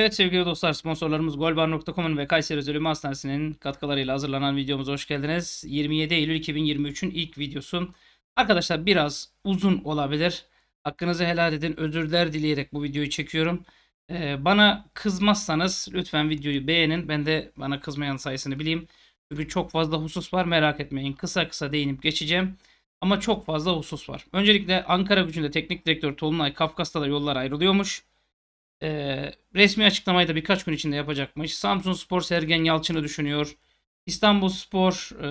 Evet sevgili dostlar sponsorlarımız golbar.com'un ve Kayseri Özel Hastanesi'nin katkılarıyla hazırlanan videomuza hoş geldiniz. 27 Eylül 2023'ün ilk videosu. Arkadaşlar biraz uzun olabilir. Hakkınızı helal edin. Özürler dileyerek bu videoyu çekiyorum. Ee, bana kızmazsanız lütfen videoyu beğenin. Ben de bana kızmayan sayısını bileyim. Çünkü çok fazla husus var merak etmeyin. Kısa kısa değinip geçeceğim. Ama çok fazla husus var. Öncelikle Ankara gücünde teknik direktör Tolunay Kafkas'ta da yollar ayrılıyormuş. E, resmi açıklamayı da birkaç gün içinde yapacakmış. Samsun Spor Sergen Yalçın'ı düşünüyor. İstanbul Spor e,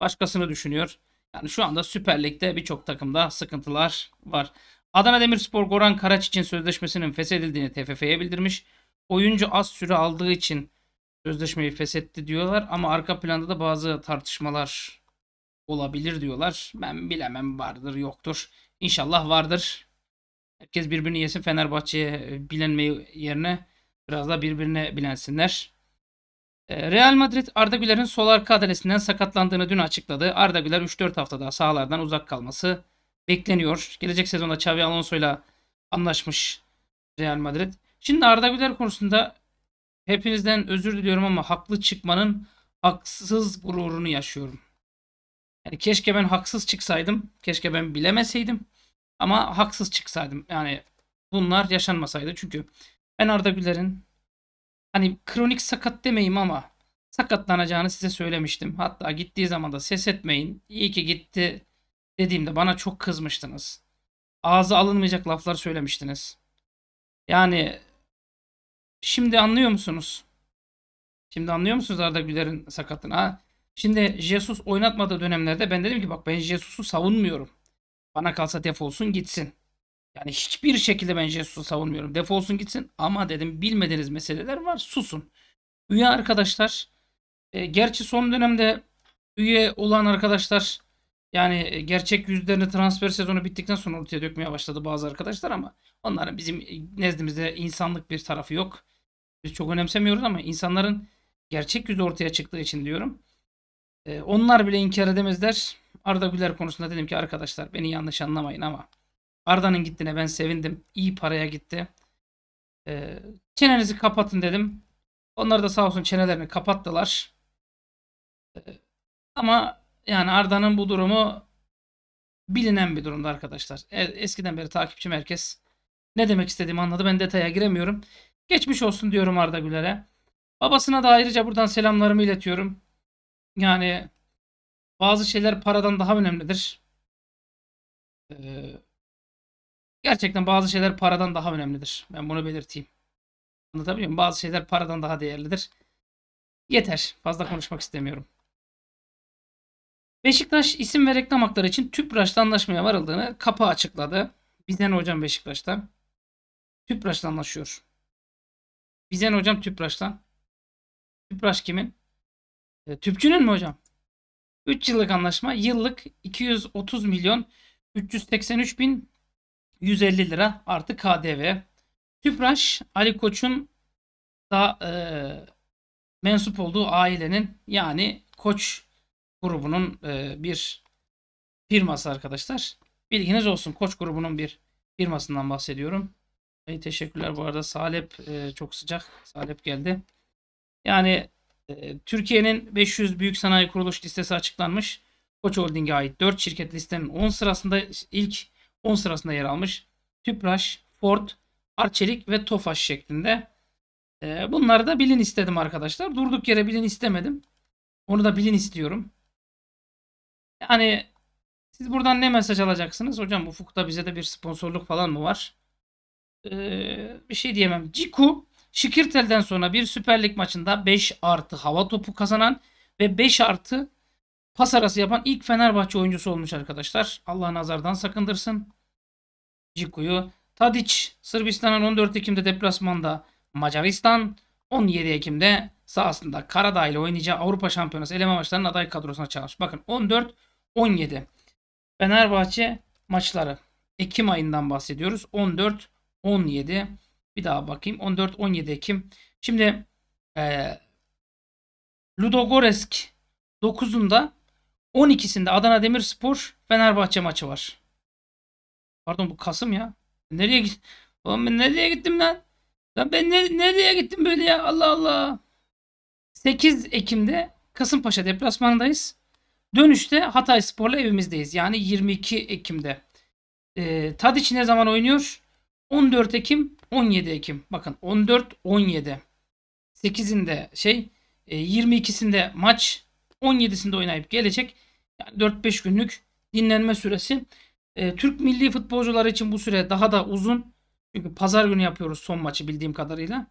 başkasını düşünüyor. Yani şu anda Süper Lig'de birçok takımda sıkıntılar var. Adana Demirspor Goran Karaç için sözleşmesinin feshedildiğini TFF'ye bildirmiş. Oyuncu az süre aldığı için sözleşmeyi feshetti diyorlar ama arka planda da bazı tartışmalar olabilir diyorlar. Ben bilemem vardır yoktur. İnşallah vardır. Herkes birbirini yesin Fenerbahçe'ye e, bilenmeyi yerine biraz da birbirine bilensinler. E, Real Madrid Arda Güler'in sol arka adalesinden sakatlandığını dün açıkladı. Arda Güler 3-4 hafta daha sahalardan uzak kalması bekleniyor. Gelecek sezonda Xavi Alonso ile anlaşmış Real Madrid. Şimdi Arda Güler konusunda hepinizden özür diliyorum ama haklı çıkmanın haksız gururunu yaşıyorum. Yani keşke ben haksız çıksaydım. Keşke ben bilemeseydim. Ama haksız çıksaydım. Yani bunlar yaşanmasaydı. Çünkü ben Arda Güler'in hani kronik sakat demeyeyim ama sakatlanacağını size söylemiştim. Hatta gittiği zaman da ses etmeyin. İyi ki gitti dediğimde bana çok kızmıştınız. Ağza alınmayacak laflar söylemiştiniz. Yani şimdi anlıyor musunuz? Şimdi anlıyor musunuz Arda Güler'in sakatlığını? Ha? Şimdi Jesus oynatmadığı dönemlerde ben dedim ki bak ben Jesus'u savunmuyorum. Bana kalsa defolsun gitsin. Yani hiçbir şekilde ben Jesus'u savunmuyorum. Defolsun gitsin ama dedim bilmediğiniz meseleler var susun. Üye arkadaşlar e, gerçi son dönemde üye olan arkadaşlar yani e, gerçek yüzlerini transfer sezonu bittikten sonra ortaya dökmeye başladı bazı arkadaşlar ama onların bizim e, nezdimizde insanlık bir tarafı yok. Biz çok önemsemiyoruz ama insanların gerçek yüzü ortaya çıktığı için diyorum. Ee, onlar bile inkar edemezler. Arda Güler konusunda dedim ki arkadaşlar beni yanlış anlamayın ama Arda'nın gittiğine ben sevindim. İyi paraya gitti. Ee, çenenizi kapatın dedim. Onlar da sağ olsun çenelerini kapattılar. Ee, ama yani Arda'nın bu durumu bilinen bir durumda arkadaşlar. E, eskiden beri takipçi herkes ne demek istediğimi anladı. Ben detaya giremiyorum. Geçmiş olsun diyorum Arda Güler'e. Babasına da ayrıca buradan selamlarımı iletiyorum. Yani bazı şeyler paradan daha önemlidir. Ee, gerçekten bazı şeyler paradan daha önemlidir. Ben bunu belirteyim. Anlatabiliyor muyum? Bazı şeyler paradan daha değerlidir. Yeter. Fazla konuşmak istemiyorum. Beşiktaş isim ve reklam hakları için TÜPRAŞ'la anlaşmaya varıldığını kapı açıkladı. Bizden hocam Beşiktaş'tan TÜPRAŞ'la anlaşıyor. Bizden hocam TÜPRAŞ'la. TÜPRAŞ kimin? E, tüpçünün mü hocam? 3 yıllık anlaşma yıllık 230 milyon 383 bin 150 lira artı KDV. Tüpraş Ali Koç'un da e, mensup olduğu ailenin yani Koç grubunun e, bir firması arkadaşlar. Bilginiz olsun Koç grubunun bir firmasından bahsediyorum. E, teşekkürler bu arada Salep e, çok sıcak. Salep geldi. Yani ee, Türkiye'nin 500 büyük sanayi kuruluş listesi açıklanmış. Koç Holding'e ait 4 şirket listenin 10 sırasında ilk 10 sırasında yer almış. Tüpraş, Ford, Arçelik ve Tofaş şeklinde. Ee, bunları da bilin istedim arkadaşlar. Durduk yere bilin istemedim. Onu da bilin istiyorum. Yani siz buradan ne mesaj alacaksınız? Hocam ufukta bize de bir sponsorluk falan mı var? Ee, bir şey diyemem. Ciku Şikirtel'den sonra bir Süper Lig maçında 5 artı hava topu kazanan ve 5 artı pas arası yapan ilk Fenerbahçe oyuncusu olmuş arkadaşlar. Allah nazardan sakındırsın. Ciku'yu. Tadic Sırbistan'ın 14 Ekim'de deplasmanda Macaristan 17 Ekim'de sahasında Karadağ ile oynayacağı Avrupa Şampiyonası eleme maçlarının aday kadrosuna çalış. Bakın 14-17 Fenerbahçe maçları. Ekim ayından bahsediyoruz. 14-17 bir daha bakayım. 14-17 Ekim. Şimdi e, Ludogorsk 9'unda 12'sinde Adana Demirspor Fenerbahçe maçı var. Pardon bu Kasım ya. Nereye gittim Oğlum ben nereye gittim lan? Lan ben ne, nereye gittim böyle ya? Allah Allah. 8 Ekim'de Kasımpaşa deplasmanındayız. Dönüşte Hatay Spor'la evimizdeyiz. Yani 22 Ekim'de. E, Tadiç ne zaman oynuyor? 14 Ekim 17 Ekim. Bakın 14 17. 8'inde şey 22'sinde e, maç 17'sinde oynayıp gelecek. Yani 4-5 günlük dinlenme süresi. E, Türk milli futbolcular için bu süre daha da uzun. Çünkü pazar günü yapıyoruz son maçı bildiğim kadarıyla.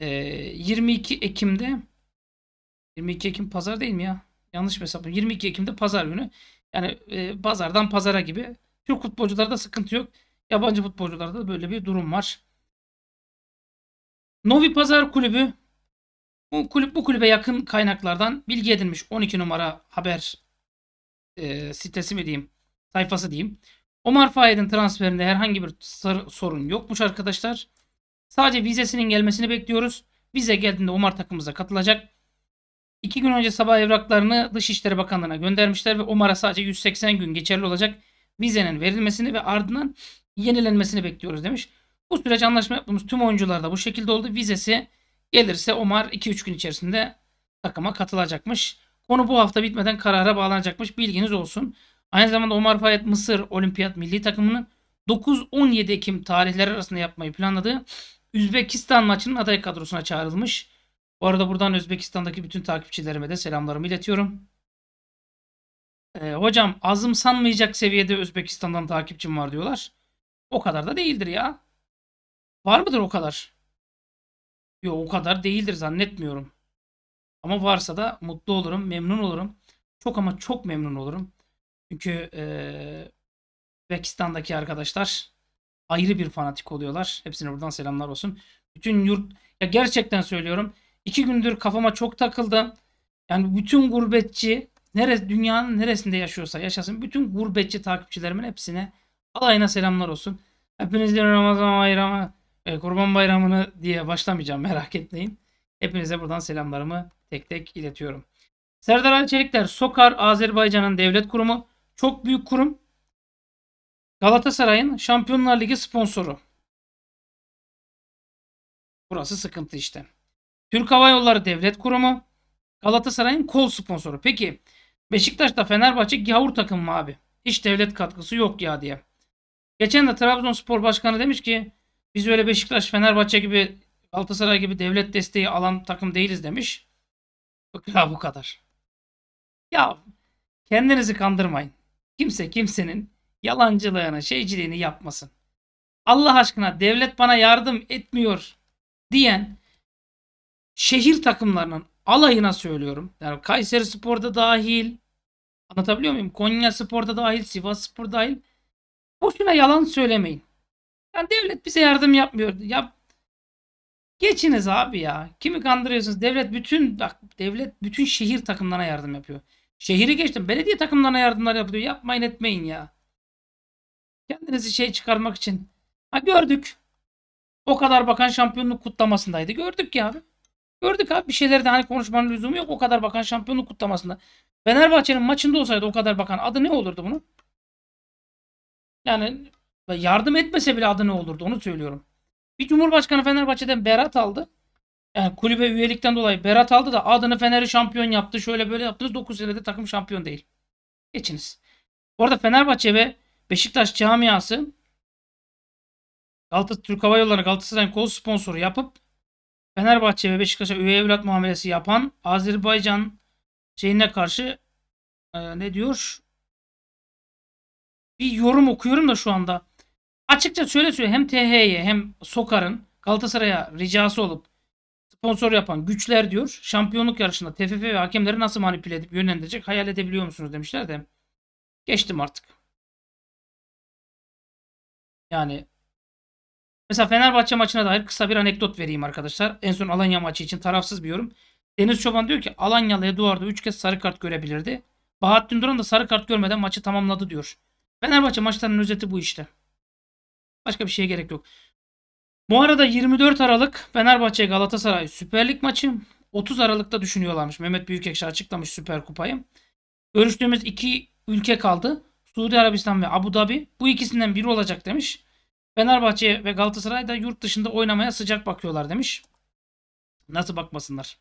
E, 22 Ekim'de 22 Ekim pazar değil mi ya? Yanlış mı hesaplıyorum? 22 Ekim'de pazar günü. Yani e, pazardan pazara gibi. Türk futbolcularda sıkıntı yok. Yabancı futbolcularda böyle bir durum var. Novi Pazar Kulübü bu kulüp bu kulübe yakın kaynaklardan bilgi edinmiş. 12 numara haber e, sitesi mi diyeyim, sayfası diyeyim. Omar Fayed'in transferinde herhangi bir sorun yokmuş arkadaşlar. Sadece vizesinin gelmesini bekliyoruz. Vize geldiğinde Omar takımımıza katılacak. İki gün önce sabah evraklarını Dışişleri Bakanlığı'na göndermişler ve Omar'a sadece 180 gün geçerli olacak vizenin verilmesini ve ardından yenilenmesini bekliyoruz demiş. Bu süreç anlaşma yaptığımız tüm oyuncular da bu şekilde oldu. Vizesi gelirse Omar 2-3 gün içerisinde takıma katılacakmış. Konu bu hafta bitmeden karara bağlanacakmış. Bilginiz olsun. Aynı zamanda Omar Fayet Mısır Olimpiyat Milli Takımı'nın 9-17 Ekim tarihleri arasında yapmayı planladığı Üzbekistan maçının aday kadrosuna çağrılmış. Bu arada buradan Özbekistan'daki bütün takipçilerime de selamlarımı iletiyorum. Ee, hocam azım sanmayacak seviyede Özbekistan'dan takipçim var diyorlar. O kadar da değildir ya. Var mıdır o kadar? Yok o kadar değildir zannetmiyorum. Ama varsa da mutlu olurum, memnun olurum. Çok ama çok memnun olurum. Çünkü ee, Pakistan'daki arkadaşlar ayrı bir fanatik oluyorlar. Hepsine buradan selamlar olsun. Bütün yurt ya gerçekten söylüyorum. iki gündür kafama çok takıldı. Yani bütün gurbetçi neresi dünyanın neresinde yaşıyorsa yaşasın. Bütün gurbetçi takipçilerimin hepsine alayına selamlar olsun. Hepinizden Ramazan bayramı e, Kurban Bayramı'nı diye başlamayacağım merak etmeyin. Hepinize buradan selamlarımı tek tek iletiyorum. Serdar Ali Çelikler, Sokar Azerbaycan'ın devlet kurumu. Çok büyük kurum. Galatasaray'ın Şampiyonlar Ligi sponsoru. Burası sıkıntı işte. Türk Hava Yolları Devlet Kurumu. Galatasaray'ın kol sponsoru. Peki Beşiktaş'ta Fenerbahçe gavur takım mı abi? Hiç devlet katkısı yok ya diye. Geçen de Trabzonspor Başkanı demiş ki biz öyle Beşiktaş, Fenerbahçe gibi Galatasaray gibi devlet desteği alan takım değiliz demiş. Fıkra bu kadar. Ya kendinizi kandırmayın. Kimse kimsenin yalancılığını, şeyciliğini yapmasın. Allah aşkına devlet bana yardım etmiyor diyen şehir takımlarının alayına söylüyorum. Yani Kayseri Spor'da dahil, anlatabiliyor muyum? Konya Spor'da dahil, Sivas Spor dahil. Boşuna yalan söylemeyin. Yani devlet bize yardım yapmıyor. Ya geçiniz abi ya. Kimi kandırıyorsunuz? Devlet bütün bak devlet bütün şehir takımlarına yardım yapıyor. Şehri geçtim. Belediye takımlarına yardımlar yapıyor. Yapmayın etmeyin ya. Kendinizi şey çıkarmak için. Ha gördük. O kadar bakan şampiyonluk kutlamasındaydı. Gördük ya Gördük abi bir de hani konuşmanın lüzumu yok. O kadar bakan şampiyonluk kutlamasında. Fenerbahçe'nin maçında olsaydı o kadar bakan adı ne olurdu bunun? Yani yardım etmese bile adı ne olurdu onu söylüyorum. Bir Cumhurbaşkanı Fenerbahçe'den berat aldı. Yani kulübe üyelikten dolayı berat aldı da adını Fener'i şampiyon yaptı. Şöyle böyle yaptınız. 9 senede takım şampiyon değil. Geçiniz. Orada Fenerbahçe ve Beşiktaş camiası Galatasaray Türk Hava Yolları Galatasaray'ın kol sponsoru yapıp Fenerbahçe ve Beşiktaş'a üye evlat muamelesi yapan Azerbaycan şeyine karşı e, ne diyor? Bir yorum okuyorum da şu anda açıkça şöyle söyleyeyim. Hem THY hem Sokar'ın Galatasaray'a ricası olup sponsor yapan güçler diyor. Şampiyonluk yarışında TFF ve hakemleri nasıl manipüle edip yönlendirecek hayal edebiliyor musunuz demişler de. Geçtim artık. Yani mesela Fenerbahçe maçına dair kısa bir anekdot vereyim arkadaşlar. En son Alanya maçı için tarafsız bir yorum. Deniz Çoban diyor ki Alanyalı Eduardo 3 kez sarı kart görebilirdi. Bahattin Duran da sarı kart görmeden maçı tamamladı diyor. Fenerbahçe maçlarının özeti bu işte. Başka bir şeye gerek yok. Bu arada 24 Aralık Fenerbahçe Galatasaray Süper Lig maçı. 30 Aralık'ta düşünüyorlarmış. Mehmet Büyükekşi açıklamış Süper Kupayı. Görüştüğümüz iki ülke kaldı. Suudi Arabistan ve Abu Dhabi. Bu ikisinden biri olacak demiş. Fenerbahçe ve Galatasaray da yurt dışında oynamaya sıcak bakıyorlar demiş. Nasıl bakmasınlar?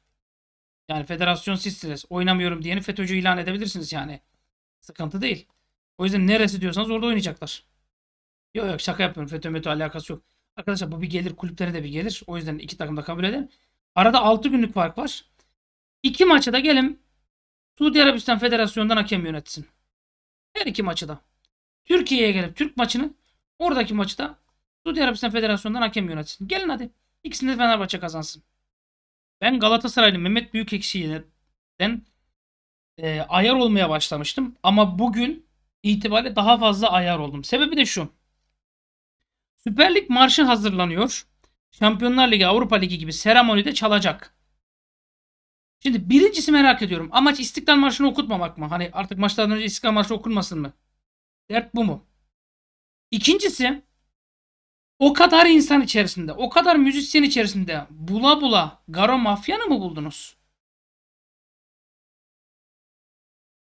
Yani federasyon sizsiniz. Oynamıyorum diyeni FETÖ'cü ilan edebilirsiniz yani. Sıkıntı değil. O yüzden neresi diyorsanız orada oynayacaklar. Yok yok şaka yapmıyorum. FETÖ METÖ alakası yok. Arkadaşlar bu bir gelir kulüplere de bir gelir. O yüzden iki takım da kabul edelim. Arada 6 günlük fark var. İki maçı da gelin Suudi Arabistan Federasyonu'ndan hakem yönetsin. Her iki maçı da. Türkiye'ye gelip Türk maçını oradaki maçı da Suudi Arabistan Federasyonu'ndan hakem yönetsin. Gelin hadi. İkisini de Fenerbahçe kazansın. Ben Galatasaraylı Mehmet Büyükekşi'den e, ayar olmaya başlamıştım. Ama bugün itibariyle daha fazla ayar oldum. Sebebi de şu. Süper Lig marşı hazırlanıyor. Şampiyonlar Ligi, Avrupa Ligi gibi seremonide çalacak. Şimdi birincisi merak ediyorum. Amaç İstiklal Marşı'nı okutmamak mı? Hani artık maçlardan önce İstiklal Marşı okunmasın mı? Dert bu mu? İkincisi o kadar insan içerisinde, o kadar müzisyen içerisinde bula bula Garo Mafyan'ı mı buldunuz?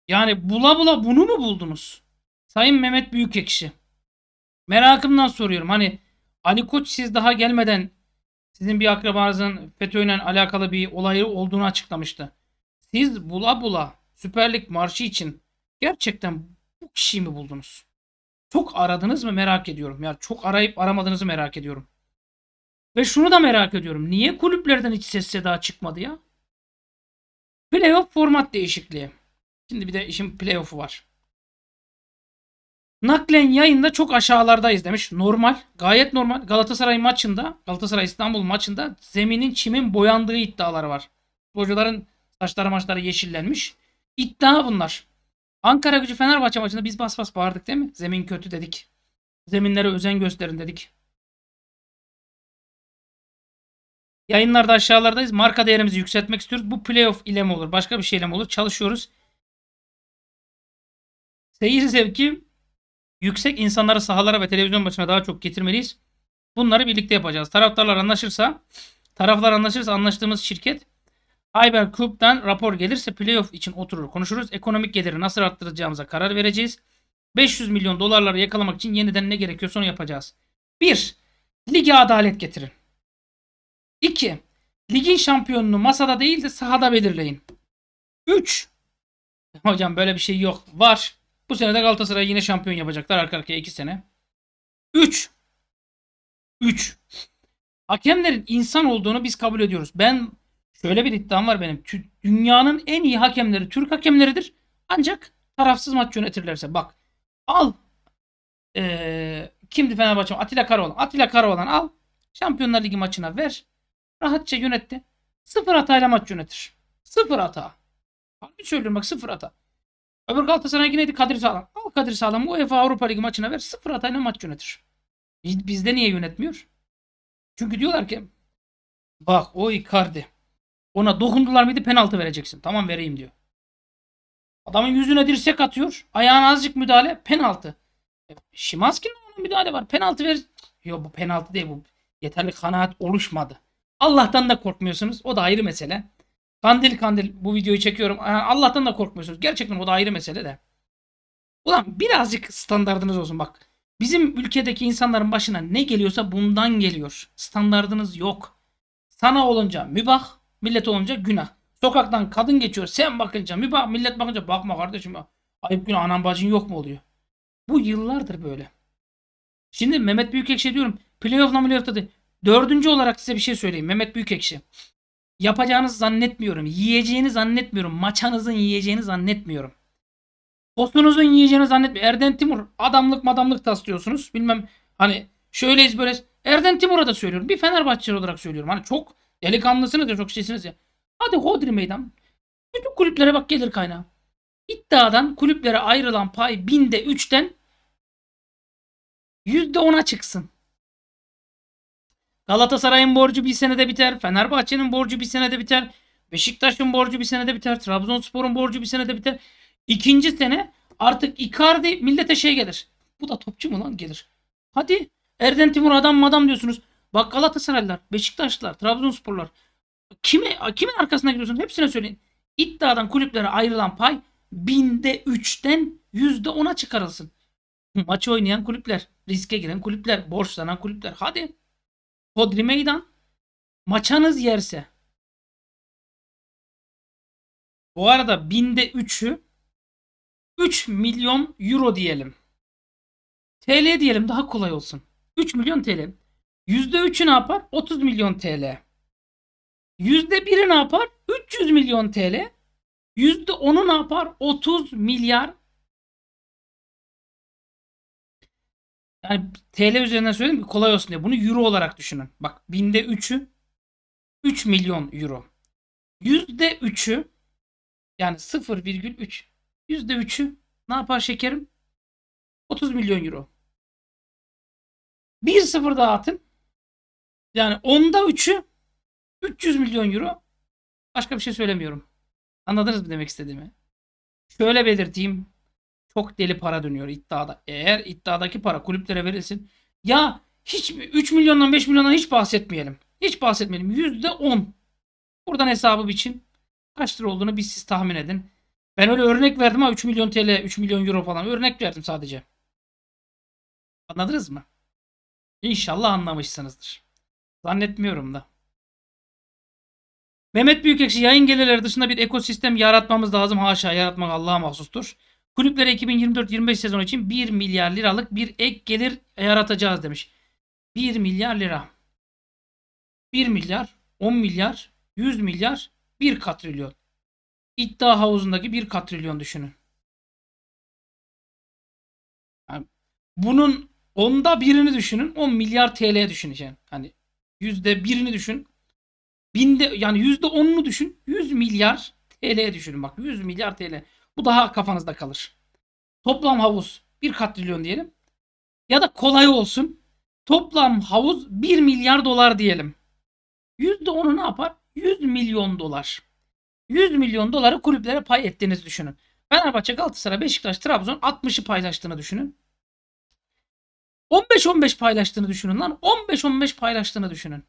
Yani bula bula bunu mu buldunuz? Sayın Mehmet Büyükekşi. Merakımdan soruyorum. Hani Ali Koç siz daha gelmeden sizin bir akrabanızın FETÖ'yle alakalı bir olayı olduğunu açıklamıştı. Siz bula bula Süper Lig marşı için gerçekten bu kişiyi mi buldunuz? Çok aradınız mı merak ediyorum. Ya çok arayıp aramadığınızı merak ediyorum. Ve şunu da merak ediyorum. Niye kulüplerden hiç ses seda çıkmadı ya? Playoff format değişikliği. Şimdi bir de işin playoff'u var. Naklen yayında çok aşağılardayız demiş. Normal. Gayet normal. Galatasaray maçında, Galatasaray İstanbul maçında zeminin çimin boyandığı iddiaları var. Futbolcuların saçları maçları yeşillenmiş. İddia bunlar. Ankara gücü Fenerbahçe maçında biz bas bas bağırdık değil mi? Zemin kötü dedik. Zeminlere özen gösterin dedik. Yayınlarda aşağılardayız. Marka değerimizi yükseltmek istiyoruz. Bu playoff ile mi olur? Başka bir şeyle mi olur? Çalışıyoruz. Seyir zevki yüksek insanları sahalara ve televizyon başına daha çok getirmeliyiz. Bunları birlikte yapacağız. Taraftarlar anlaşırsa, taraflar anlaşırsa anlaştığımız şirket Ayber Coop'tan rapor gelirse playoff için oturur konuşuruz. Ekonomik geliri nasıl arttıracağımıza karar vereceğiz. 500 milyon dolarları yakalamak için yeniden ne gerekiyorsa onu yapacağız. 1. Lige adalet getirin. 2. Ligin şampiyonunu masada değil de sahada belirleyin. 3. Hocam böyle bir şey yok. Var. Bu sene de Galatasaray'ı yine şampiyon yapacaklar arka arkaya 2 sene. 3. 3. Hakemlerin insan olduğunu biz kabul ediyoruz. Ben şöyle bir iddiam var benim. Dünyanın en iyi hakemleri Türk hakemleridir. Ancak tarafsız maç yönetirlerse bak al ee, kimdi Fenerbahçe? Atilla Karaoğlan. Atilla Karaoğlan al. Şampiyonlar Ligi maçına ver. Rahatça yönetti. Sıfır hatayla maç yönetir. Sıfır hata. Harbi söylüyorum bak sıfır hata. Öbür Galatasaray neydi? Kadir Sağlam. Al Kadir Sağlam UEFA Avrupa Ligi maçına ver. Sıfır hatayla maç yönetir. Bizde niye yönetmiyor? Çünkü diyorlar ki bak o Icardi ona dokundular mıydı penaltı vereceksin. Tamam vereyim diyor. Adamın yüzüne dirsek atıyor. Ayağına azıcık müdahale. Penaltı. E, Şimanski'nin müdahale var. Penaltı ver. Yok bu penaltı değil bu. Yeterli kanaat oluşmadı. Allah'tan da korkmuyorsunuz. O da ayrı mesele. Kandil kandil bu videoyu çekiyorum. Allah'tan da korkmuyorsunuz. Gerçekten o da ayrı mesele de. Ulan birazcık standartınız olsun bak. Bizim ülkedeki insanların başına ne geliyorsa bundan geliyor. Standartınız yok. Sana olunca mübah, millet olunca günah. Sokaktan kadın geçiyor. Sen bakınca mübah, millet bakınca bakma kardeşim. Ayıp günah anam bacın yok mu oluyor? Bu yıllardır böyle. Şimdi Mehmet Büyükekşi diyorum. Playoff'la playoff'ta değil. Dördüncü olarak size bir şey söyleyeyim. Mehmet Büyükekşi yapacağınızı zannetmiyorum. Yiyeceğini zannetmiyorum. Maçanızın yiyeceğini zannetmiyorum. Postunuzun yiyeceğini zannetmiyorum. Erden Timur adamlık madamlık taslıyorsunuz. Bilmem hani şöyleyiz böyleyiz. Erden Timur'a da söylüyorum. Bir Fenerbahçe olarak söylüyorum. Hani çok delikanlısınız ya çok şeysiniz ya. Hadi Hodri meydan. Bütün kulüplere bak gelir kaynağı. İddiadan kulüplere ayrılan pay binde üçten yüzde ona çıksın. Galatasaray'ın borcu bir senede biter. Fenerbahçe'nin borcu bir senede biter. Beşiktaş'ın borcu bir senede biter. Trabzonspor'un borcu bir senede biter. İkinci sene artık Icardi millete şey gelir. Bu da topçu mu lan gelir. Hadi Erden Timur adam madam diyorsunuz. Bak Galatasaraylılar, Beşiktaşlılar, Trabzonsporlar. Kime, kimin arkasına gidiyorsun? Hepsine söyleyin. İddiadan kulüplere ayrılan pay binde üçten yüzde ona çıkarılsın. Maçı oynayan kulüpler, riske giren kulüpler, borçlanan kulüpler. Hadi Hodri Meydan maçanız yerse. Bu arada binde 3'ü 3 milyon euro diyelim. TL diyelim daha kolay olsun. 3 milyon TL. %3'ü ne yapar? 30 milyon TL. %1'i ne yapar? 300 milyon TL. %10'u ne yapar? 30 milyar yani TL üzerinden söyledim kolay olsun diye. Bunu euro olarak düşünün. Bak binde 3'ü 3 milyon euro. Yüzde 3'ü yani 0,3 yüzde 3'ü ne yapar şekerim? 30 milyon euro. Bir sıfır daha atın. Yani onda 3'ü 300 milyon euro. Başka bir şey söylemiyorum. Anladınız mı demek istediğimi? Şöyle belirteyim çok deli para dönüyor iddiada. Eğer iddiadaki para kulüplere verilsin ya hiç 3 milyondan 5 milyondan hiç bahsetmeyelim. Hiç bahsetmeyelim. %10. Buradan hesabı biçin. Kaç lira olduğunu biz siz tahmin edin. Ben öyle örnek verdim ha 3 milyon TL, 3 milyon euro falan örnek verdim sadece. Anladınız mı? İnşallah anlamışsınızdır. Zannetmiyorum da. Mehmet Büyükekşi yayın gelirleri dışında bir ekosistem yaratmamız lazım. Haşa yaratmak Allah'a mahsustur. Kulüplere 2024-25 sezon için 1 milyar liralık bir ek gelir yaratacağız demiş. 1 milyar lira. 1 milyar, 10 milyar, 100 milyar, 1 katrilyon. İddia havuzundaki 1 katrilyon düşünün. Yani bunun onda birini düşünün. 10 milyar TL düşüneceğim. Hani yüzde birini düşün. Binde yani yüzde onunu düşün. 100 milyar TL düşünün. Bak 100 milyar TL. Bu daha kafanızda kalır. Toplam havuz 1 katrilyon diyelim. Ya da kolay olsun. Toplam havuz 1 milyar dolar diyelim. %10'u ne yapar? 100 milyon dolar. 100 milyon doları kulüplere pay ettiğinizi düşünün. Fenerbahçe, Galatasaray, Beşiktaş, Trabzon 60'ı paylaştığını düşünün. 15-15 paylaştığını düşünün lan. 15-15 paylaştığını düşünün.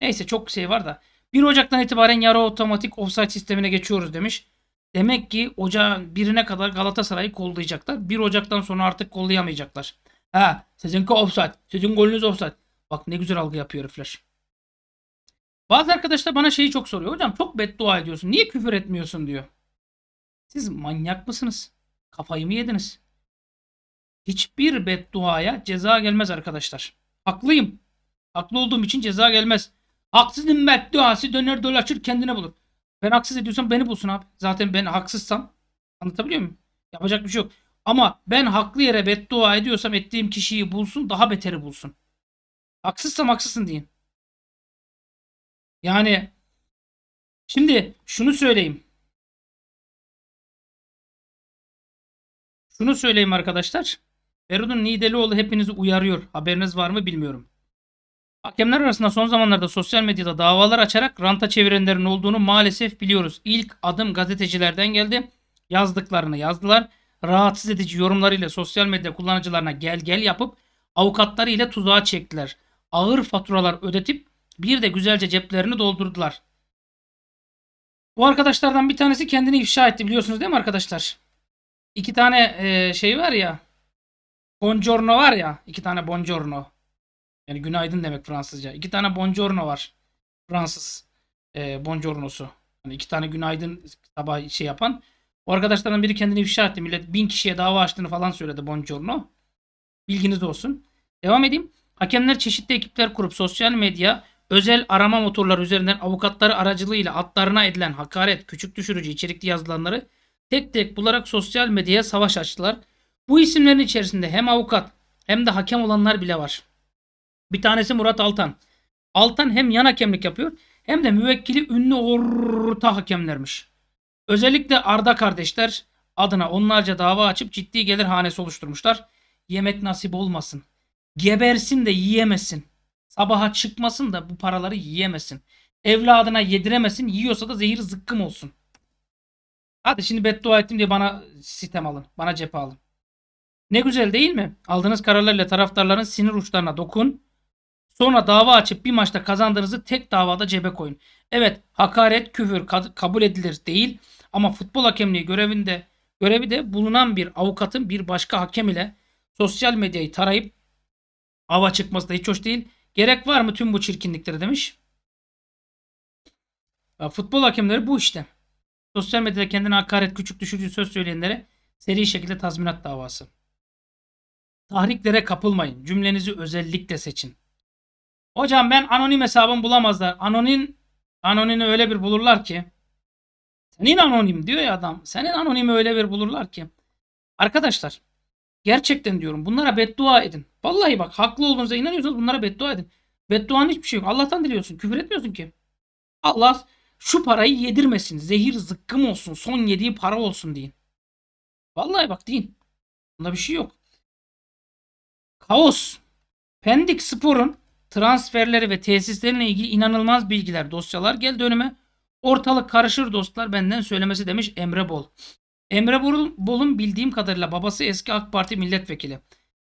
Neyse çok şey var da. 1 Ocak'tan itibaren yarı otomatik offside sistemine geçiyoruz demiş. Demek ki ocağın birine kadar Galatasaray'ı kollayacaklar. 1 Ocak'tan sonra artık kollayamayacaklar. Ha sizinki offside. Sizin golünüz offside. Bak ne güzel algı yapıyor herifler. Bazı arkadaşlar bana şeyi çok soruyor. Hocam çok beddua ediyorsun. Niye küfür etmiyorsun diyor. Siz manyak mısınız? Kafayı mı yediniz? Hiçbir bedduaya ceza gelmez arkadaşlar. Haklıyım. Haklı olduğum için ceza gelmez. Haksızın bedduası döner dolaşır kendine bulur. Ben haksız ediyorsam beni bulsun abi. Zaten ben haksızsam anlatabiliyor muyum? Yapacak bir şey yok. Ama ben haklı yere beddua ediyorsam ettiğim kişiyi bulsun daha beteri bulsun. Haksızsam haksızsın diyeyim. Yani şimdi şunu söyleyeyim. Şunu söyleyeyim arkadaşlar. Feridun Nidelioğlu hepinizi uyarıyor. Haberiniz var mı bilmiyorum. Hakemler arasında son zamanlarda sosyal medyada davalar açarak ranta çevirenlerin olduğunu maalesef biliyoruz. İlk adım gazetecilerden geldi. Yazdıklarını yazdılar. Rahatsız edici yorumlarıyla sosyal medya kullanıcılarına gel gel yapıp avukatları ile tuzağa çektiler. Ağır faturalar ödetip bir de güzelce ceplerini doldurdular. Bu arkadaşlardan bir tanesi kendini ifşa etti biliyorsunuz değil mi arkadaşlar? İki tane e, şey var ya. Bongiorno var ya. iki tane Bongiorno. Yani günaydın demek Fransızca. İki tane buongiorno var. Fransız e, buongiornosu. Yani iki tane günaydın sabah şey yapan. O arkadaşlardan biri kendini ifşa etti. Millet bin kişiye dava açtığını falan söyledi buongiorno. Bilginiz olsun. Devam edeyim. Hakemler çeşitli ekipler kurup sosyal medya özel arama motorları üzerinden avukatları aracılığıyla atlarına edilen hakaret, küçük düşürücü içerikli yazılanları tek tek bularak sosyal medyaya savaş açtılar. Bu isimlerin içerisinde hem avukat hem de hakem olanlar bile var. Bir tanesi Murat Altan. Altan hem yan hakemlik yapıyor hem de müvekkili ünlü orta hakemlermiş. Özellikle Arda kardeşler adına onlarca dava açıp ciddi gelir hanesi oluşturmuşlar. Yemek nasip olmasın. Gebersin de yiyemesin. Sabaha çıkmasın da bu paraları yiyemesin. Evladına yediremesin. Yiyorsa da zehir zıkkım olsun. Hadi şimdi beddua ettim diye bana sistem alın. Bana cephe alın. Ne güzel değil mi? Aldığınız kararlarla taraftarların sinir uçlarına dokun. Sonra dava açıp bir maçta kazandığınızı tek davada cebe koyun. Evet hakaret, küfür kabul edilir değil ama futbol hakemliği görevinde görevi de bulunan bir avukatın bir başka hakem ile sosyal medyayı tarayıp ava çıkması da hiç hoş değil. Gerek var mı tüm bu çirkinliklere demiş. Ya, futbol hakemleri bu işte. Sosyal medyada kendine hakaret, küçük düşürücü söz söyleyenlere seri şekilde tazminat davası. Tahriklere kapılmayın. Cümlenizi özellikle seçin. Hocam ben anonim hesabım bulamazlar. Anonim anonimi öyle bir bulurlar ki. Senin anonim diyor ya adam. Senin anonimi öyle bir bulurlar ki. Arkadaşlar gerçekten diyorum bunlara beddua edin. Vallahi bak haklı olduğunuza inanıyorsanız bunlara beddua edin. Bedduanın hiçbir şey yok. Allah'tan diliyorsun. Küfür etmiyorsun ki. Allah şu parayı yedirmesin. Zehir zıkkım olsun. Son yediği para olsun deyin. Vallahi bak deyin. Bunda bir şey yok. Kaos. Pendik Spor'un transferleri ve tesislerine ilgili inanılmaz bilgiler, dosyalar geldi önüme. Ortalık karışır dostlar benden söylemesi demiş Emre Bol. Emre Bol'un bildiğim kadarıyla babası eski AK Parti milletvekili.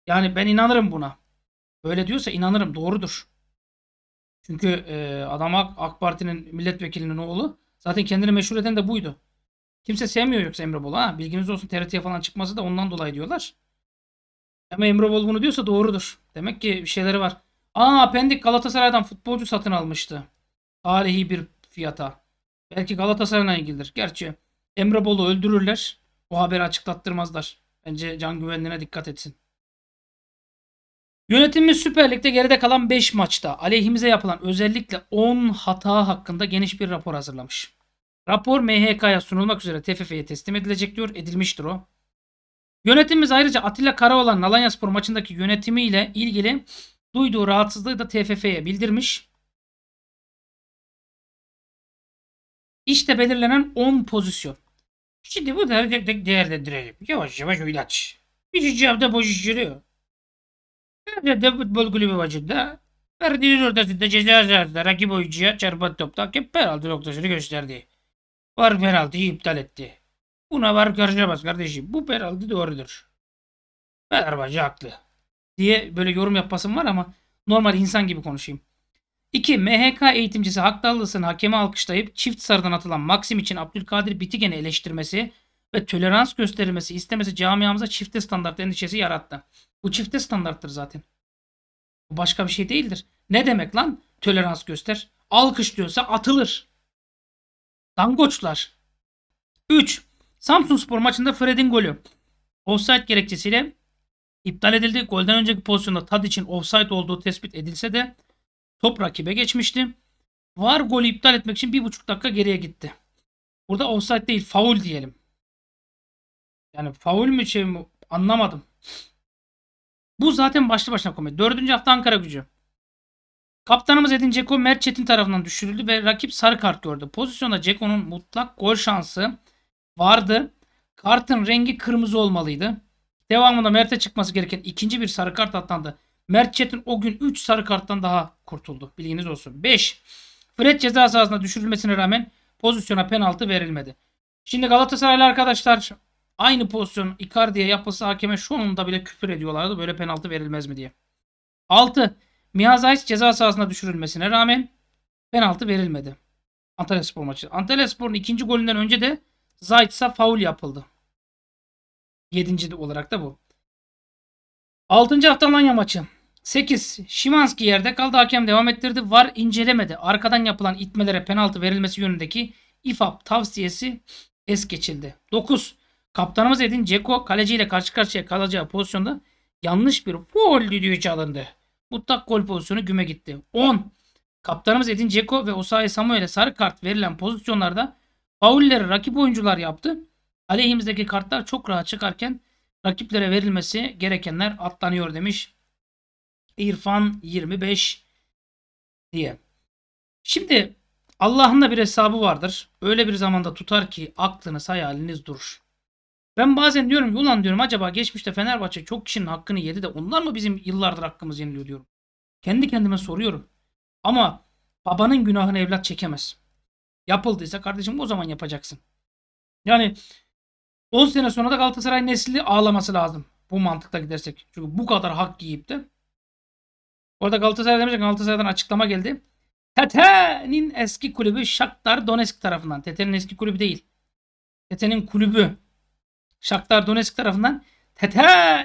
Yani ben inanırım buna. Böyle diyorsa inanırım doğrudur. Çünkü e, adam AK, AK Parti'nin milletvekilinin oğlu. Zaten kendini meşhur eden de buydu. Kimse sevmiyor yoksa Emre Bol Bilginiz olsun TRT'ye falan çıkması da ondan dolayı diyorlar. Ama Emre Bol bunu diyorsa doğrudur. Demek ki bir şeyleri var. Aa Pendik Galatasaray'dan futbolcu satın almıştı. Tarihi bir fiyata. Belki Galatasaray'la ilgilidir. Gerçi Emre Bolu öldürürler. bu haberi açıklattırmazlar. Bence can güvenliğine dikkat etsin. Yönetimimiz Süper Lig'de geride kalan 5 maçta aleyhimize yapılan özellikle 10 hata hakkında geniş bir rapor hazırlamış. Rapor MHK'ya sunulmak üzere TFF'ye teslim edilecek diyor. Edilmiştir o. Yönetimimiz ayrıca Atilla Karaoğlan Nalanyaspor maçındaki yönetimiyle ilgili Duyduğu rahatsızlığı da TFF'ye bildirmiş. İşte belirlenen 10 pozisyon. Şimdi bu tek tek değerlendirelim. Yavaş yavaş o ilaç. Birinci hafta boş giriyor. Nerede futbol kulübü maçında Ferdi'nin ortasında ceza sahasında rakip oyuncuya çarpan topta hakem penaltı noktasını gösterdi. Var penaltıyı iptal etti. Buna var karışamaz kardeşim. Bu penaltı doğrudur. Fenerbahçe haklı diye böyle yorum yapasım var ama normal insan gibi konuşayım. 2. MHK eğitimcisi Hakdallıs'ın hakeme alkışlayıp çift sarıdan atılan Maxim için Abdülkadir Bitigen'i eleştirmesi ve tolerans gösterilmesi istemesi camiamıza çifte standart endişesi yarattı. Bu çifte standarttır zaten. Bu başka bir şey değildir. Ne demek lan? Tolerans göster. Alkış diyorsa atılır. Dangoçlar. 3. Samsun Spor maçında Fred'in golü. Offside gerekçesiyle İptal edildi. Golden önceki pozisyonda Tad için offside olduğu tespit edilse de top rakibe geçmişti. VAR golü iptal etmek için 1,5 dakika geriye gitti. Burada offside değil faul diyelim. Yani faul mü şey mi anlamadım. Bu zaten başlı başına komedi. Dördüncü hafta Ankara gücü. Kaptanımız Edin Ceko Mert Çetin tarafından düşürüldü ve rakip sarı kart gördü. Pozisyonda Ceko'nun mutlak gol şansı vardı. Kartın rengi kırmızı olmalıydı. Devamında Mert'e çıkması gereken ikinci bir sarı kart atlandı. Mert Çetin o gün 3 sarı karttan daha kurtuldu. Bilginiz olsun. 5. Fred ceza sahasında düşürülmesine rağmen pozisyona penaltı verilmedi. Şimdi Galatasaraylı arkadaşlar aynı pozisyon Icardi'ye yapılsa hakeme şu anda bile küfür ediyorlardı. Böyle penaltı verilmez mi diye. 6. Mihazayis ceza sahasında düşürülmesine rağmen penaltı verilmedi. Antalya Spor maçı. Antalya Spor'un ikinci golünden önce de Zayt'sa faul yapıldı. Yedinci olarak da bu. Altıncı hafta Alanya maçı. 8. Şimanski yerde kaldı. Hakem devam ettirdi. Var incelemedi. Arkadan yapılan itmelere penaltı verilmesi yönündeki İFAP tavsiyesi es geçildi. 9. Kaptanımız Edin Ceko kaleciyle karşı karşıya kalacağı pozisyonda yanlış bir foul düdüğü çalındı. Mutlak gol pozisyonu güme gitti. 10. Kaptanımız Edin Ceko ve Osayi Samuel'e sarı kart verilen pozisyonlarda faulleri rakip oyuncular yaptı. Aleyhimizdeki kartlar çok rahat çıkarken rakiplere verilmesi gerekenler atlanıyor demiş. İrfan 25 diye. Şimdi Allah'ın da bir hesabı vardır. Öyle bir zamanda tutar ki aklınız hayaliniz durur. Ben bazen diyorum ki ulan diyorum acaba geçmişte Fenerbahçe çok kişinin hakkını yedi de onlar mı bizim yıllardır hakkımız yeniliyor diyorum. Kendi kendime soruyorum. Ama babanın günahını evlat çekemez. Yapıldıysa kardeşim o zaman yapacaksın. Yani 10 sene sonra da Galatasaray nesli ağlaması lazım. Bu mantıkla gidersek. Çünkü bu kadar hak giyip de. Orada Galatasaray demiş Galatasaray'dan açıklama geldi. Tete'nin eski kulübü Shakhtar Donetsk tarafından. Tete'nin eski kulübü değil. Tete'nin kulübü Shakhtar Donetsk tarafından Tete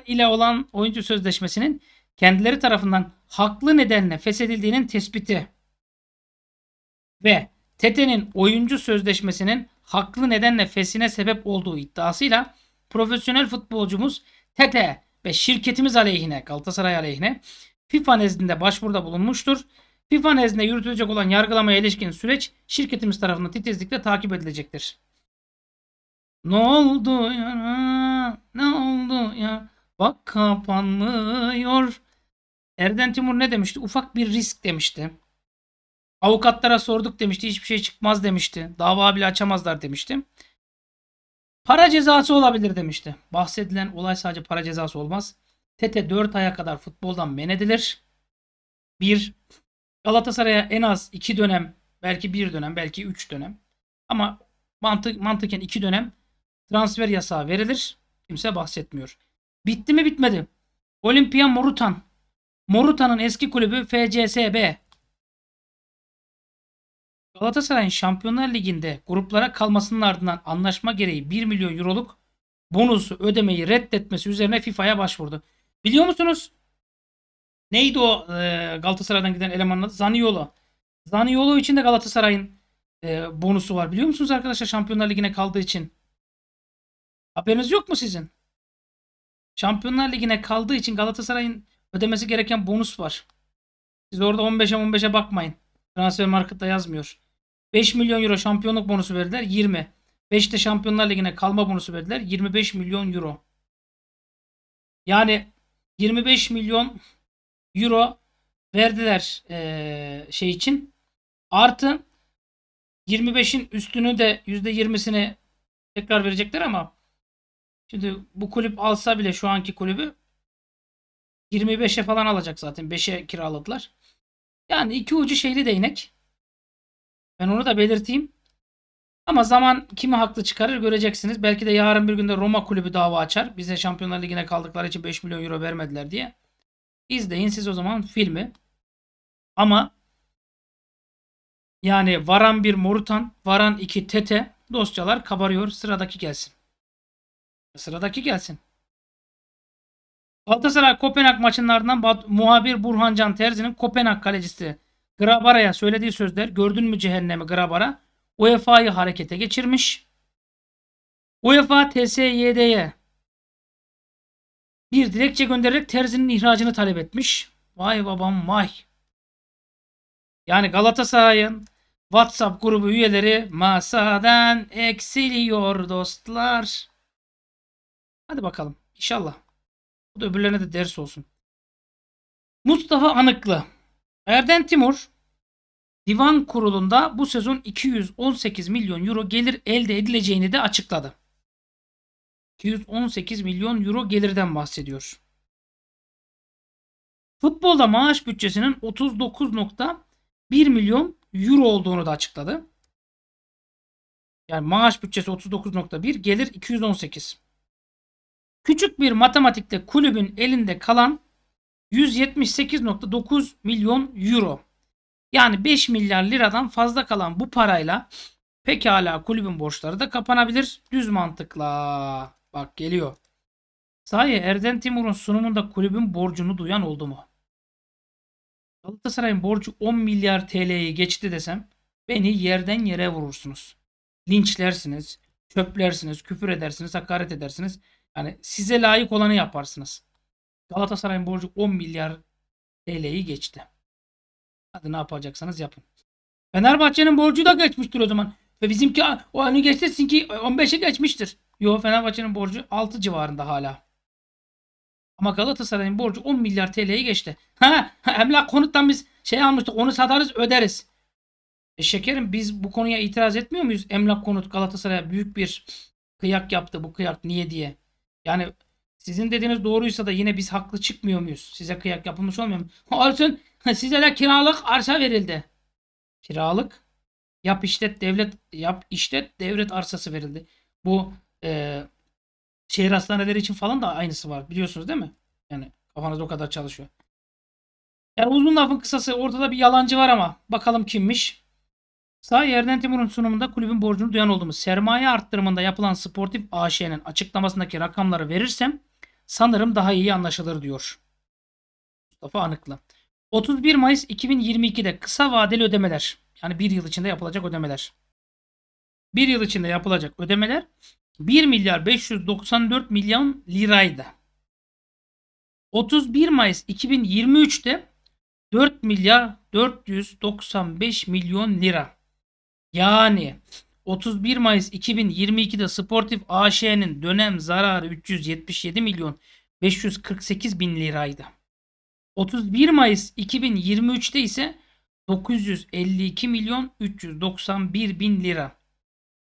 ile olan oyuncu sözleşmesinin kendileri tarafından haklı nedenle feshedildiğinin tespiti ve Tete'nin oyuncu sözleşmesinin haklı nedenle fesine sebep olduğu iddiasıyla profesyonel futbolcumuz Tete ve şirketimiz aleyhine Galatasaray aleyhine FIFA nezdinde başvuruda bulunmuştur. FIFA nezdinde yürütülecek olan yargılamaya ilişkin süreç şirketimiz tarafından titizlikle takip edilecektir. Ne oldu ya? Ne oldu ya? Bak kapanmıyor. Erden Timur ne demişti? Ufak bir risk demişti. Avukatlara sorduk demişti. Hiçbir şey çıkmaz demişti. Dava bile açamazlar demiştim. Para cezası olabilir demişti. Bahsedilen olay sadece para cezası olmaz. Tete 4 aya kadar futboldan men edilir. 1. Galatasaray'a en az 2 dönem, belki 1 dönem, belki 3 dönem ama mantık mantıken 2 dönem transfer yasağı verilir. Kimse bahsetmiyor. Bitti mi bitmedi. Olimpia Morutan. Morutan'ın eski kulübü FCSB Galatasaray'ın Şampiyonlar Ligi'nde gruplara kalmasının ardından anlaşma gereği 1 milyon euroluk bonusu ödemeyi reddetmesi üzerine FIFA'ya başvurdu. Biliyor musunuz? Neydi o e, Galatasaray'dan giden elemanın adı? Zaniolo. Zaniolo için de Galatasaray'ın e, bonusu var. Biliyor musunuz arkadaşlar Şampiyonlar Ligi'ne kaldığı için? Haberiniz yok mu sizin? Şampiyonlar Ligi'ne kaldığı için Galatasaray'ın ödemesi gereken bonus var. Siz orada 15'e 15'e bakmayın. Transfer markette yazmıyor. 5 milyon euro şampiyonluk bonusu verdiler 20. 5'te Şampiyonlar Ligi'ne kalma bonusu verdiler 25 milyon euro. Yani 25 milyon euro verdiler ee, şey için. Artı 25'in üstünü de %20'sini tekrar verecekler ama şimdi bu kulüp alsa bile şu anki kulübü 25'e falan alacak zaten. 5'e kiraladılar. Yani iki ucu şeyli değnek. Ben onu da belirteyim. Ama zaman kimi haklı çıkarır göreceksiniz. Belki de yarın bir günde Roma kulübü dava açar. Bize Şampiyonlar Ligi'ne kaldıkları için 5 milyon euro vermediler diye. İzleyin siz o zaman filmi. Ama yani varan bir Morutan, varan iki Tete dosyalar kabarıyor. Sıradaki gelsin. Sıradaki gelsin. Galatasaray Kopenhag maçının ardından muhabir Burhan Can Terzi'nin Kopenhag kalecisi Grabara'ya söylediği sözler gördün mü cehennemi Grabara UEFA'yı harekete geçirmiş. UEFA TSYD'ye bir dilekçe göndererek Terzi'nin ihracını talep etmiş. Vay babam vay. Yani Galatasaray'ın WhatsApp grubu üyeleri masadan eksiliyor dostlar. Hadi bakalım. inşallah Bu da öbürlerine de ders olsun. Mustafa Anıklı. Erden Timur divan kurulunda bu sezon 218 milyon euro gelir elde edileceğini de açıkladı. 218 milyon euro gelirden bahsediyor. Futbolda maaş bütçesinin 39.1 milyon euro olduğunu da açıkladı. Yani maaş bütçesi 39.1, gelir 218. Küçük bir matematikte kulübün elinde kalan 178.9 milyon euro. Yani 5 milyar liradan fazla kalan bu parayla pekala kulübün borçları da kapanabilir. Düz mantıkla. Bak geliyor. Sahi Erden Timur'un sunumunda kulübün borcunu duyan oldu mu? Galatasaray'ın borcu 10 milyar TL'yi geçti desem beni yerden yere vurursunuz. Linçlersiniz, çöplersiniz, küfür edersiniz, hakaret edersiniz. Yani size layık olanı yaparsınız. Galatasaray'ın borcu 10 milyar TL'yi geçti. Hadi ne yapacaksanız yapın. Fenerbahçe'nin borcu da geçmiştir o zaman. Ve bizimki o anı geçti ki 15'e geçmiştir. Yo Fenerbahçe'nin borcu 6 civarında hala. Ama Galatasaray'ın borcu 10 milyar TL'yi geçti. Ha, emlak konuttan biz şey almıştık onu satarız öderiz. E şekerim biz bu konuya itiraz etmiyor muyuz? Emlak konut Galatasaray'a büyük bir kıyak yaptı bu kıyak niye diye. Yani sizin dediğiniz doğruysa da yine biz haklı çıkmıyor muyuz? Size kıyak yapılmış olmuyor mu? Olsun size de kiralık arsa verildi. Kiralık yap işlet devlet yap işlet devlet arsası verildi. Bu e, şehir hastaneleri için falan da aynısı var biliyorsunuz değil mi? Yani kafanız o kadar çalışıyor. Yani uzun lafın kısası ortada bir yalancı var ama bakalım kimmiş? Sağ Yerden Timur'un sunumunda kulübün borcunu duyan olduğumuz sermaye arttırımında yapılan Sportif AŞ'nin açıklamasındaki rakamları verirsem sanırım daha iyi anlaşılır diyor. Mustafa Anıklı. 31 Mayıs 2022'de kısa vadeli ödemeler yani bir yıl içinde yapılacak ödemeler. Bir yıl içinde yapılacak ödemeler 1 milyar 594 milyon liraydı. 31 Mayıs 2023'te 4 milyar 495 milyon lira. Yani 31 Mayıs 2022'de Sportif AŞ'nin dönem zararı 377 milyon 548 bin liraydı. 31 Mayıs 2023'te ise 952 milyon 391 bin lira.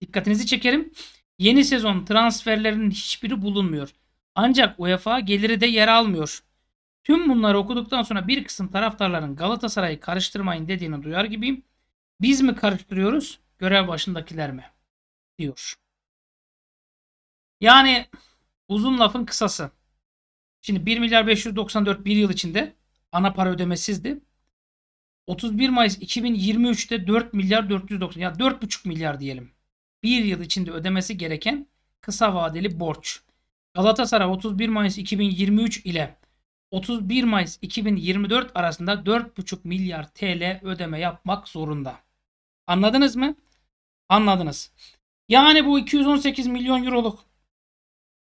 Dikkatinizi çekerim. Yeni sezon transferlerinin hiçbiri bulunmuyor. Ancak UEFA geliri de yer almıyor. Tüm bunları okuduktan sonra bir kısım taraftarların Galatasaray'ı karıştırmayın dediğini duyar gibiyim. Biz mi karıştırıyoruz? görev başındakiler mi? Diyor. Yani uzun lafın kısası. Şimdi 1 milyar 594 bir yıl içinde ana para ödemesizdi. 31 Mayıs 2023'te 4 milyar 490 ya yani 4,5 milyar diyelim. Bir yıl içinde ödemesi gereken kısa vadeli borç. Galatasaray 31 Mayıs 2023 ile 31 Mayıs 2024 arasında 4,5 milyar TL ödeme yapmak zorunda. Anladınız mı? Anladınız. Yani bu 218 milyon euroluk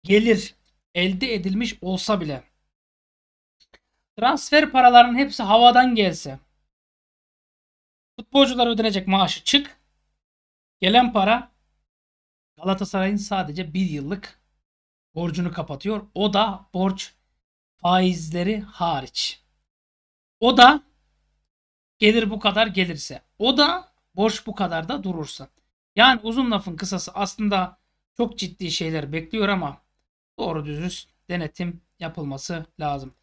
gelir elde edilmiş olsa bile transfer paralarının hepsi havadan gelse futbolcular ödenecek maaşı çık gelen para Galatasaray'ın sadece bir yıllık borcunu kapatıyor. O da borç faizleri hariç. O da gelir bu kadar gelirse. O da borç bu kadar da durursa. Yani uzun lafın kısası aslında çok ciddi şeyler bekliyor ama doğru dürüst denetim yapılması lazım.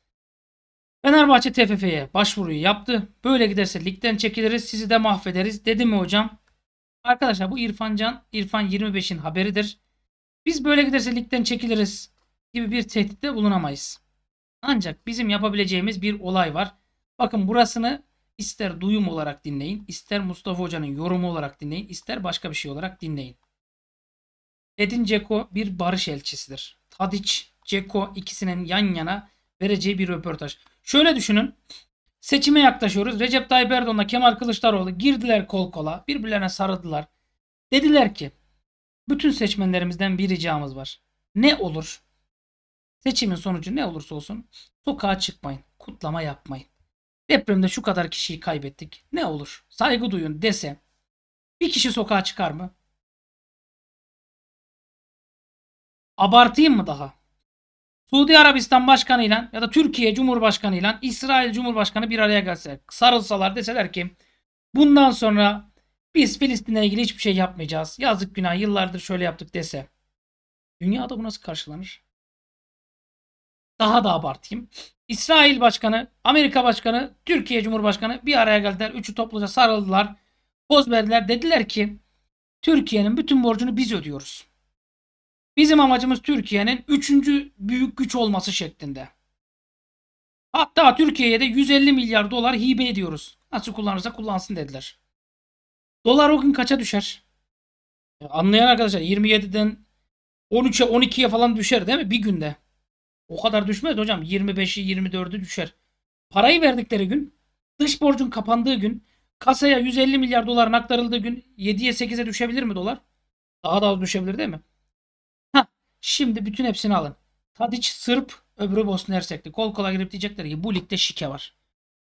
Fenerbahçe TFF'ye başvuruyu yaptı. Böyle giderse ligden çekiliriz, sizi de mahvederiz dedi mi hocam? Arkadaşlar bu İrfan Can, İrfan 25'in haberidir. Biz böyle giderse ligden çekiliriz gibi bir tehditte bulunamayız. Ancak bizim yapabileceğimiz bir olay var. Bakın burasını İster duyum olarak dinleyin, ister Mustafa Hoca'nın yorumu olarak dinleyin, ister başka bir şey olarak dinleyin. Edin Ceko bir barış elçisidir. Tadic, Ceko ikisinin yan yana vereceği bir röportaj. Şöyle düşünün. Seçime yaklaşıyoruz. Recep Tayyip Erdoğan'la Kemal Kılıçdaroğlu girdiler kol kola. Birbirlerine sarıldılar. Dediler ki bütün seçmenlerimizden bir ricamız var. Ne olur? Seçimin sonucu ne olursa olsun sokağa çıkmayın. Kutlama yapmayın. Depremde şu kadar kişiyi kaybettik. Ne olur? Saygı duyun dese bir kişi sokağa çıkar mı? Abartayım mı daha? Suudi Arabistan Başkanı ile ya da Türkiye Cumhurbaşkanı ile İsrail Cumhurbaşkanı bir araya gelse, sarılsalar deseler ki bundan sonra biz Filistin'le ilgili hiçbir şey yapmayacağız. Yazık günah yıllardır şöyle yaptık dese. Dünyada bu nasıl karşılanır? daha da abartayım. İsrail Başkanı, Amerika Başkanı, Türkiye Cumhurbaşkanı bir araya geldiler. Üçü topluca sarıldılar. Poz verdiler. Dediler ki Türkiye'nin bütün borcunu biz ödüyoruz. Bizim amacımız Türkiye'nin üçüncü büyük güç olması şeklinde. Hatta Türkiye'ye de 150 milyar dolar hibe ediyoruz. Nasıl kullanırsa kullansın dediler. Dolar o gün kaça düşer? E, anlayan arkadaşlar 27'den 13'e 12'ye falan düşer değil mi? Bir günde. O kadar düşmez hocam. 25'i 24'ü düşer. Parayı verdikleri gün, dış borcun kapandığı gün, kasaya 150 milyar doların aktarıldığı gün 7'ye 8'e düşebilir mi dolar? Daha da az düşebilir değil mi? Ha, şimdi bütün hepsini alın. Tadiç Sırp, öbürü Bosna Hersekli. Kol kola girip diyecekler ki bu ligde şike var.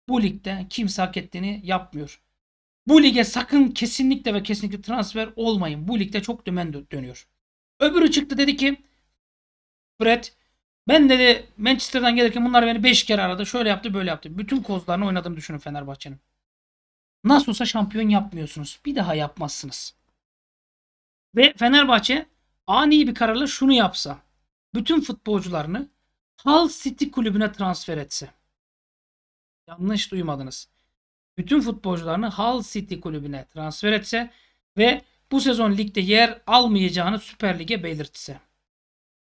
Bu ligde kimse hak ettiğini yapmıyor. Bu lige sakın kesinlikle ve kesinlikle transfer olmayın. Bu ligde çok dümen dönüyor. Öbürü çıktı dedi ki Brett. Ben dedi Manchester'dan gelirken bunlar beni 5 kere aradı. Şöyle yaptı böyle yaptı. Bütün kozlarını oynadım düşünün Fenerbahçe'nin. Nasıl olsa şampiyon yapmıyorsunuz. Bir daha yapmazsınız. Ve Fenerbahçe ani bir kararla şunu yapsa. Bütün futbolcularını Hull City kulübüne transfer etse. Yanlış duymadınız. Bütün futbolcularını Hull City kulübüne transfer etse ve bu sezon ligde yer almayacağını Süper Lig'e belirtse.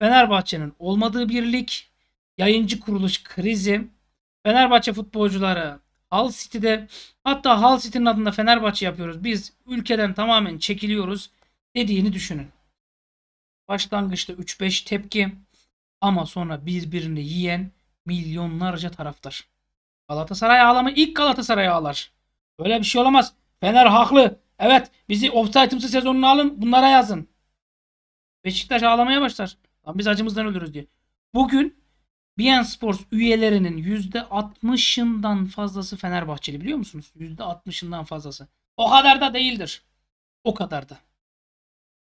Fenerbahçe'nin olmadığı birlik, yayıncı kuruluş krizi, Fenerbahçe futbolcuları Hull City'de hatta Hull City'nin adında Fenerbahçe yapıyoruz. Biz ülkeden tamamen çekiliyoruz dediğini düşünün. Başlangıçta 3-5 tepki ama sonra birbirini yiyen milyonlarca taraftar. Galatasaray ağlamı ilk Galatasaray ağlar. Böyle bir şey olamaz. Fener haklı. Evet bizi offside'ımsı sezonunu alın bunlara yazın. Beşiktaş ağlamaya başlar biz acımızdan ölürüz diye. Bugün BN Sports üyelerinin %60'ından fazlası Fenerbahçeli biliyor musunuz? %60'ından fazlası. O kadar da değildir. O kadar da.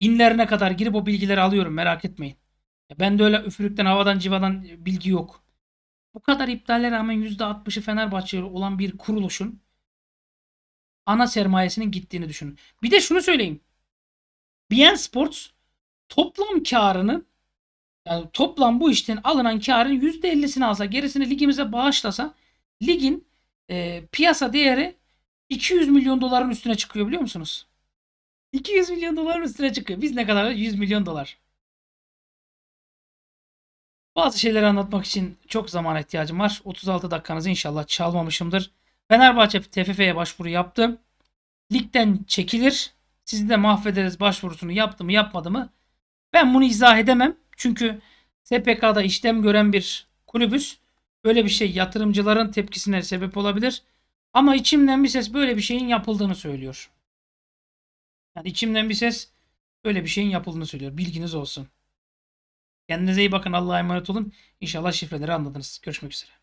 İnlerine kadar girip o bilgileri alıyorum merak etmeyin. Ben de öyle üfürükten havadan civadan bilgi yok. Bu kadar iptale rağmen %60'ı Fenerbahçeli olan bir kuruluşun ana sermayesinin gittiğini düşünün. Bir de şunu söyleyeyim. BN Sports toplam karını yani toplam bu işten alınan karın %50'sini alsa gerisini ligimize bağışlasa ligin e, piyasa değeri 200 milyon doların üstüne çıkıyor biliyor musunuz? 200 milyon doların üstüne çıkıyor. Biz ne kadar? 100 milyon dolar. Bazı şeyleri anlatmak için çok zaman ihtiyacım var. 36 dakikanızı inşallah çalmamışımdır. Fenerbahçe TFF'ye başvuru yaptı. Ligden çekilir. Sizi de mahvederiz başvurusunu yaptı mı yapmadı mı? Ben bunu izah edemem. Çünkü SPK'da işlem gören bir kulübüz. Böyle bir şey yatırımcıların tepkisine sebep olabilir. Ama içimden bir ses böyle bir şeyin yapıldığını söylüyor. Yani içimden bir ses böyle bir şeyin yapıldığını söylüyor. Bilginiz olsun. Kendinize iyi bakın. Allah'a emanet olun. İnşallah şifreleri anladınız. Görüşmek üzere.